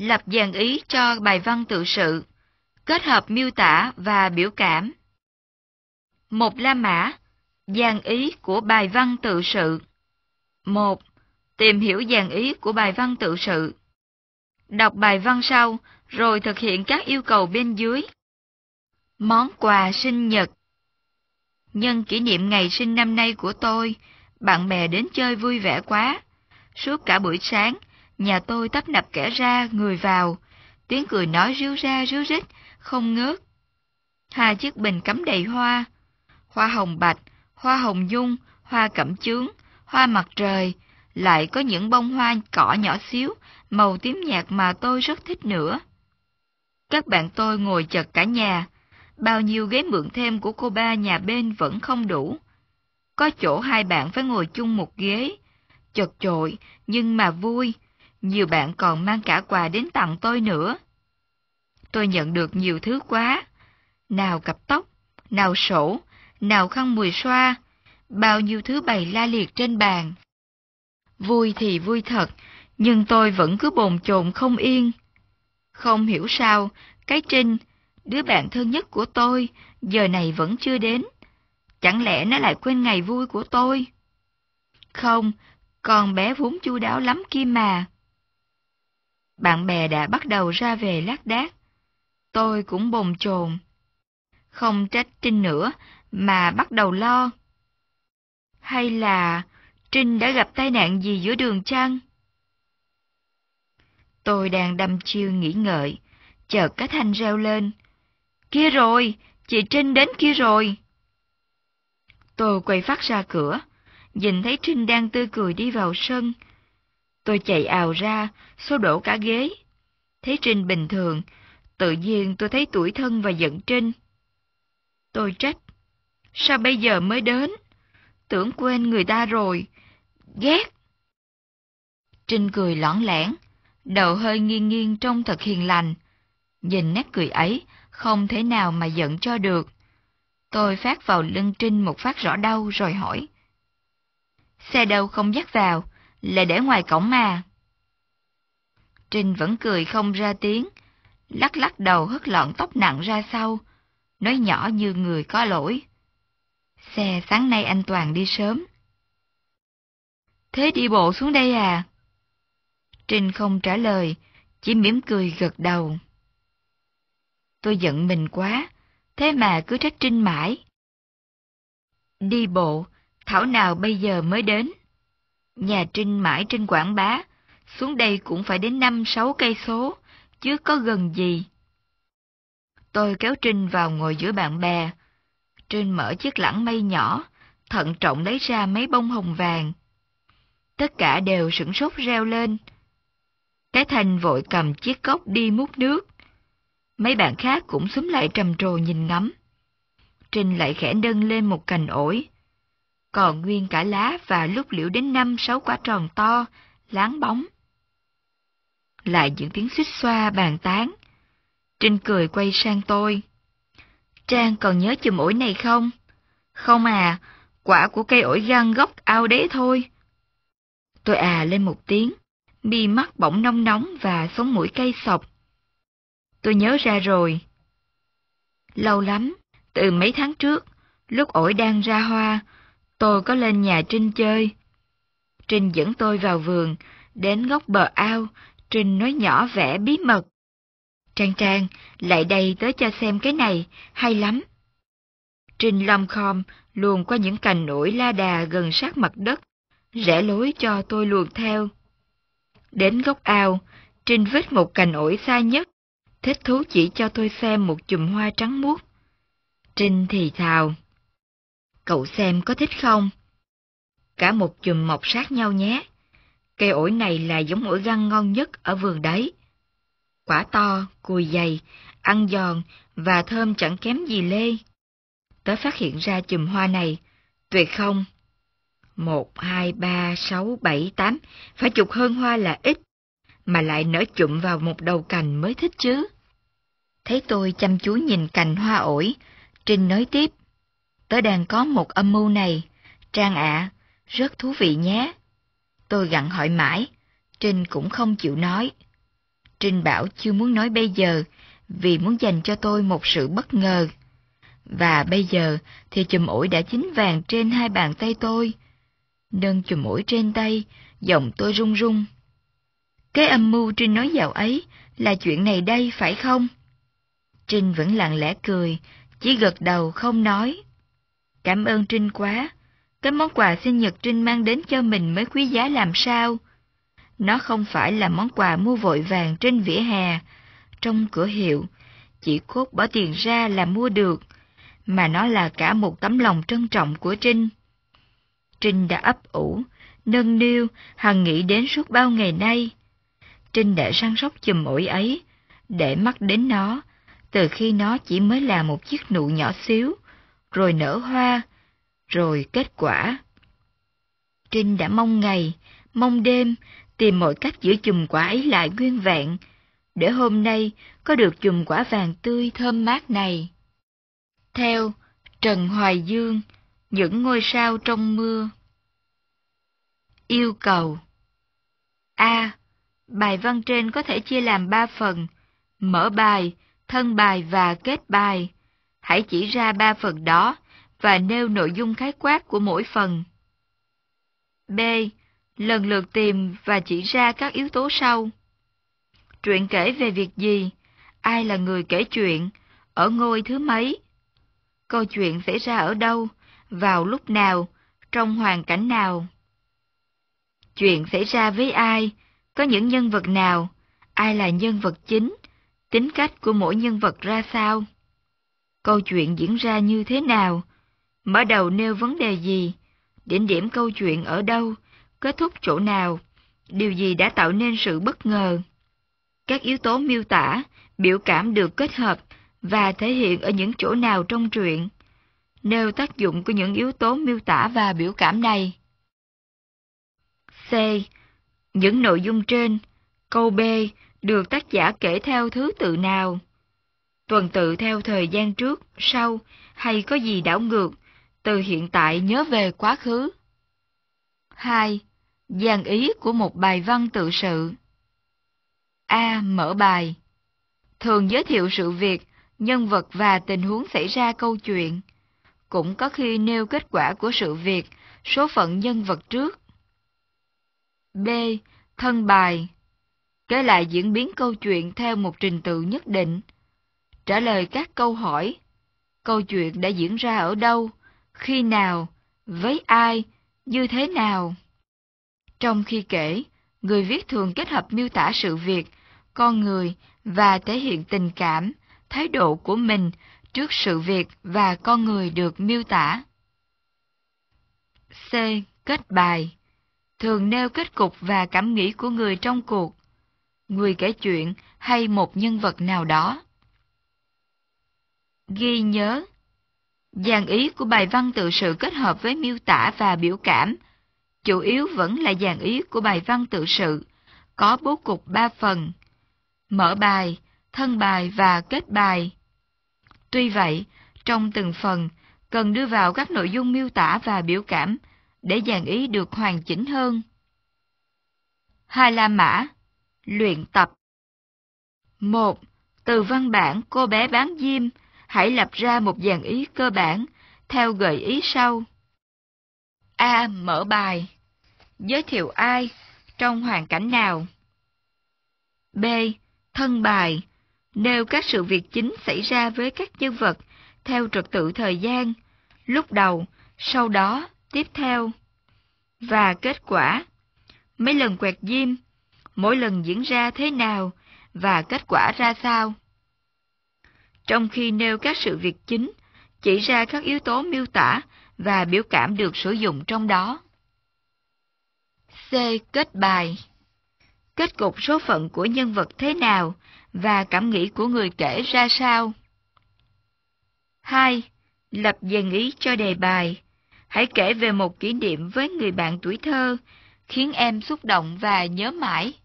lập dàn ý cho bài văn tự sự, kết hợp miêu tả và biểu cảm. Một La Mã, dàn ý của bài văn tự sự. một Tìm hiểu dàn ý của bài văn tự sự. Đọc bài văn sau, rồi thực hiện các yêu cầu bên dưới. Món quà sinh nhật Nhân kỷ niệm ngày sinh năm nay của tôi, bạn bè đến chơi vui vẻ quá. Suốt cả buổi sáng, Nhà tôi tấp nập kẻ ra, người vào. Tiếng cười nói ríu ra ríu rít, không ngớt. Hai chiếc bình cắm đầy hoa. Hoa hồng bạch, hoa hồng dung, hoa cẩm chướng, hoa mặt trời. Lại có những bông hoa cỏ nhỏ xíu, màu tím nhạt mà tôi rất thích nữa. Các bạn tôi ngồi chật cả nhà. Bao nhiêu ghế mượn thêm của cô ba nhà bên vẫn không đủ. Có chỗ hai bạn phải ngồi chung một ghế. Chật chội, nhưng mà vui nhiều bạn còn mang cả quà đến tặng tôi nữa. Tôi nhận được nhiều thứ quá, nào cặp tóc, nào sổ, nào khăn mùi xoa, bao nhiêu thứ bày la liệt trên bàn. Vui thì vui thật, nhưng tôi vẫn cứ bồn chồn không yên. Không hiểu sao, cái Trinh, đứa bạn thân nhất của tôi, giờ này vẫn chưa đến. Chẳng lẽ nó lại quên ngày vui của tôi? Không, con bé vốn chu đáo lắm kia mà bạn bè đã bắt đầu ra về lác đác. Tôi cũng bồn chồn. Không trách Trinh nữa, mà bắt đầu lo. Hay là Trinh đã gặp tai nạn gì giữa đường chăng? Tôi đang đâm chiêu nghĩ ngợi, chợt cái thanh reo lên. Kia rồi, chị Trinh đến kia rồi. Tôi quay phát ra cửa, nhìn thấy Trinh đang tươi cười đi vào sân, Tôi chạy ào ra, xô đổ cả ghế. Thấy Trinh bình thường, tự nhiên tôi thấy tuổi thân và giận Trinh. Tôi trách. Sao bây giờ mới đến? Tưởng quên người ta rồi. Ghét. Trinh cười lõng lẻn, đầu hơi nghiêng nghiêng trông thật hiền lành. Nhìn nét cười ấy, không thể nào mà giận cho được. Tôi phát vào lưng Trinh một phát rõ đau rồi hỏi. Xe đâu không dắt vào, là để ngoài cổng mà. Trinh vẫn cười không ra tiếng, lắc lắc đầu hất lọn tóc nặng ra sau, nói nhỏ như người có lỗi. Xe sáng nay anh Toàn đi sớm. Thế đi bộ xuống đây à? Trinh không trả lời, chỉ mỉm cười gật đầu. Tôi giận mình quá, thế mà cứ trách Trinh mãi. Đi bộ, thảo nào bây giờ mới đến. Nhà Trinh mãi trên Quảng Bá, xuống đây cũng phải đến năm sáu cây số, chứ có gần gì. Tôi kéo Trinh vào ngồi giữa bạn bè. Trinh mở chiếc lẵng mây nhỏ, thận trọng lấy ra mấy bông hồng vàng. Tất cả đều sửng sốt reo lên. Cái thành vội cầm chiếc cốc đi múc nước. Mấy bạn khác cũng xúm lại trầm trồ nhìn ngắm. Trinh lại khẽ nâng lên một cành ổi, còn nguyên cả lá và lúc liễu đến năm sáu quả tròn to, láng bóng. Lại những tiếng xích xoa bàn tán. Trinh cười quay sang tôi. Trang còn nhớ chùm ổi này không? Không à, quả của cây ổi găng gốc ao đế thôi. Tôi à lên một tiếng, mi mắt bỗng nóng nóng và sống mũi cây sọc. Tôi nhớ ra rồi. Lâu lắm, từ mấy tháng trước, lúc ổi đang ra hoa, Tôi có lên nhà Trinh chơi. Trinh dẫn tôi vào vườn, đến góc bờ ao, Trinh nói nhỏ vẻ bí mật. Trang Trang, lại đây tới cho xem cái này, hay lắm. Trinh lom khom luồn qua những cành nổi la đà gần sát mặt đất, rẽ lối cho tôi luồn theo. Đến góc ao, Trinh vứt một cành ổi xa nhất, thích thú chỉ cho tôi xem một chùm hoa trắng muốt. Trinh thì thào. Cậu xem có thích không? Cả một chùm mọc sát nhau nhé. Cây ổi này là giống ổi găng ngon nhất ở vườn đấy. Quả to, cùi dày, ăn giòn và thơm chẳng kém gì lê. Tớ phát hiện ra chùm hoa này. Tuyệt không? Một, hai, ba, sáu, bảy, tám. Phải chục hơn hoa là ít. Mà lại nở chụm vào một đầu cành mới thích chứ. Thấy tôi chăm chú nhìn cành hoa ổi, Trinh nói tiếp tớ đang có một âm mưu này, Trang ạ, à, rất thú vị nhé. Tôi gặn hỏi mãi, Trinh cũng không chịu nói. Trinh bảo chưa muốn nói bây giờ, vì muốn dành cho tôi một sự bất ngờ. Và bây giờ thì chùm ổi đã chín vàng trên hai bàn tay tôi. Nâng chùm ổi trên tay, giọng tôi run run. Cái âm mưu Trinh nói dạo ấy là chuyện này đây phải không? Trinh vẫn lặng lẽ cười, chỉ gật đầu không nói. Cảm ơn Trinh quá. Cái món quà sinh nhật Trinh mang đến cho mình mới quý giá làm sao? Nó không phải là món quà mua vội vàng trên vỉa hè, trong cửa hiệu, chỉ cốt bỏ tiền ra là mua được, mà nó là cả một tấm lòng trân trọng của Trinh. Trinh đã ấp ủ, nâng niu, hằng nghĩ đến suốt bao ngày nay. Trinh đã săn sóc chùm ổi ấy, để mắt đến nó, từ khi nó chỉ mới là một chiếc nụ nhỏ xíu rồi nở hoa, rồi kết quả. Trinh đã mong ngày, mong đêm, tìm mọi cách giữ chùm quả ấy lại nguyên vẹn, để hôm nay có được chùm quả vàng tươi thơm mát này. Theo Trần Hoài Dương, Những ngôi sao trong mưa Yêu cầu A. Bài văn trên có thể chia làm 3 phần, mở bài, thân bài và kết bài hãy chỉ ra ba phần đó và nêu nội dung khái quát của mỗi phần. B. Lần lượt tìm và chỉ ra các yếu tố sau. Truyện kể về việc gì? Ai là người kể chuyện? Ở ngôi thứ mấy? Câu chuyện xảy ra ở đâu? Vào lúc nào? Trong hoàn cảnh nào? Chuyện xảy ra với ai? Có những nhân vật nào? Ai là nhân vật chính? Tính cách của mỗi nhân vật ra sao? câu chuyện diễn ra như thế nào, mở đầu nêu vấn đề gì, đỉnh điểm câu chuyện ở đâu, kết thúc chỗ nào, điều gì đã tạo nên sự bất ngờ. Các yếu tố miêu tả, biểu cảm được kết hợp và thể hiện ở những chỗ nào trong truyện, nêu tác dụng của những yếu tố miêu tả và biểu cảm này. C. Những nội dung trên, câu B được tác giả kể theo thứ tự nào? tuần tự theo thời gian trước, sau, hay có gì đảo ngược, từ hiện tại nhớ về quá khứ. 2. Dàn ý của một bài văn tự sự A. Mở bài Thường giới thiệu sự việc, nhân vật và tình huống xảy ra câu chuyện. Cũng có khi nêu kết quả của sự việc, số phận nhân vật trước. B. Thân bài Kể lại diễn biến câu chuyện theo một trình tự nhất định trả lời các câu hỏi. Câu chuyện đã diễn ra ở đâu, khi nào, với ai, như thế nào? Trong khi kể, người viết thường kết hợp miêu tả sự việc, con người và thể hiện tình cảm, thái độ của mình trước sự việc và con người được miêu tả. C. Kết bài Thường nêu kết cục và cảm nghĩ của người trong cuộc, người kể chuyện hay một nhân vật nào đó ghi nhớ. Dàn ý của bài văn tự sự kết hợp với miêu tả và biểu cảm, chủ yếu vẫn là dàn ý của bài văn tự sự, có bố cục ba phần, mở bài, thân bài và kết bài. Tuy vậy, trong từng phần, cần đưa vào các nội dung miêu tả và biểu cảm để dàn ý được hoàn chỉnh hơn. Hai La Mã Luyện tập một Từ văn bản Cô bé bán diêm hãy lập ra một dàn ý cơ bản theo gợi ý sau. A. Mở bài. Giới thiệu ai, trong hoàn cảnh nào. B. Thân bài. Nêu các sự việc chính xảy ra với các nhân vật theo trật tự thời gian, lúc đầu, sau đó, tiếp theo. Và kết quả. Mấy lần quẹt diêm, mỗi lần diễn ra thế nào và kết quả ra sao trong khi nêu các sự việc chính, chỉ ra các yếu tố miêu tả và biểu cảm được sử dụng trong đó. C. Kết bài Kết cục số phận của nhân vật thế nào và cảm nghĩ của người kể ra sao? 2. Lập dàn ý cho đề bài. Hãy kể về một kỷ niệm với người bạn tuổi thơ, khiến em xúc động và nhớ mãi.